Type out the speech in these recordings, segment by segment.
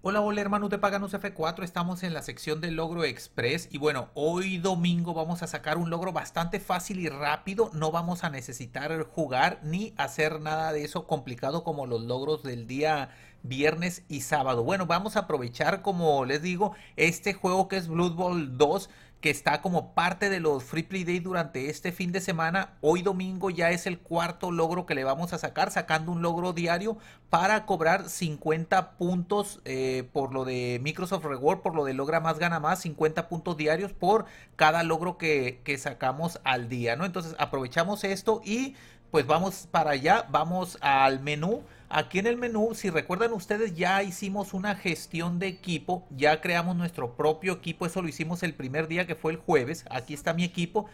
Hola, hola hermanos de Paganos F4, estamos en la sección de Logro Express y bueno, hoy domingo vamos a sacar un logro bastante fácil y rápido, no vamos a necesitar jugar ni hacer nada de eso complicado como los logros del día viernes y sábado. Bueno, vamos a aprovechar como les digo este juego que es Blood Bowl 2 que está como parte de los Free Play Day durante este fin de semana. Hoy domingo ya es el cuarto logro que le vamos a sacar, sacando un logro diario para cobrar 50 puntos eh, por lo de Microsoft Reward, por lo de logra más, gana más, 50 puntos diarios por cada logro que, que sacamos al día, ¿no? Entonces aprovechamos esto y pues vamos para allá, vamos al menú. Aquí en el menú, si recuerdan ustedes, ya hicimos una gestión de equipo, ya creamos nuestro propio equipo, eso lo hicimos el primer día que fue el jueves, aquí está mi equipo.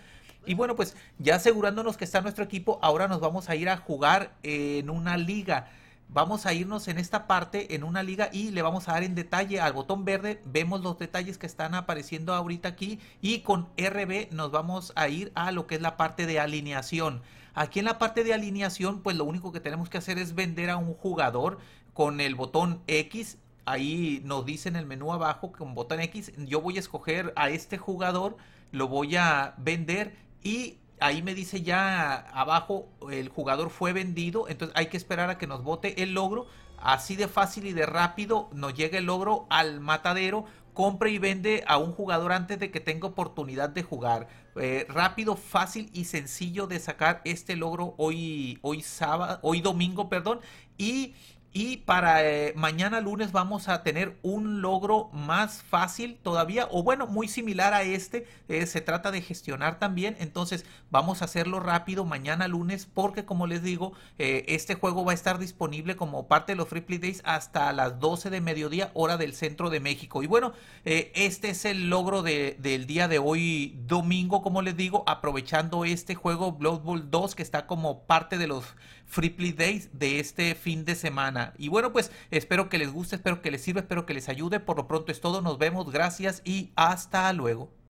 Y bueno, pues ya asegurándonos que está nuestro equipo, ahora nos vamos a ir a jugar en una liga vamos a irnos en esta parte en una liga y le vamos a dar en detalle al botón verde. Vemos los detalles que están apareciendo ahorita aquí y con RB nos vamos a ir a lo que es la parte de alineación. Aquí en la parte de alineación, pues lo único que tenemos que hacer es vender a un jugador con el botón X. Ahí nos dice en el menú abajo con botón X, yo voy a escoger a este jugador, lo voy a vender y ahí me dice ya abajo el jugador fue vendido, entonces hay que esperar a que nos bote el logro. Así de fácil y de rápido nos llega el logro al matadero. Compre y vende a un jugador antes de que tenga oportunidad de jugar. Eh, rápido, fácil y sencillo de sacar este logro hoy, hoy sábado, hoy domingo, perdón. Y y para eh, mañana lunes vamos a tener un logro más fácil todavía, o bueno, muy similar a este. Eh, se trata de gestionar también, entonces vamos a hacerlo rápido mañana lunes, porque como les digo, eh, este juego va a estar disponible como parte de los Free Play Days hasta las 12 de mediodía, hora del centro de México. Y bueno, este es el logro de, del día de hoy, domingo, como les digo, aprovechando este juego Blood Bowl 2 que está como parte de los Free Play Days de este fin de semana. Y bueno, pues espero que les guste, espero que les sirva, espero que les ayude. Por lo pronto es todo. Nos vemos, gracias y hasta luego.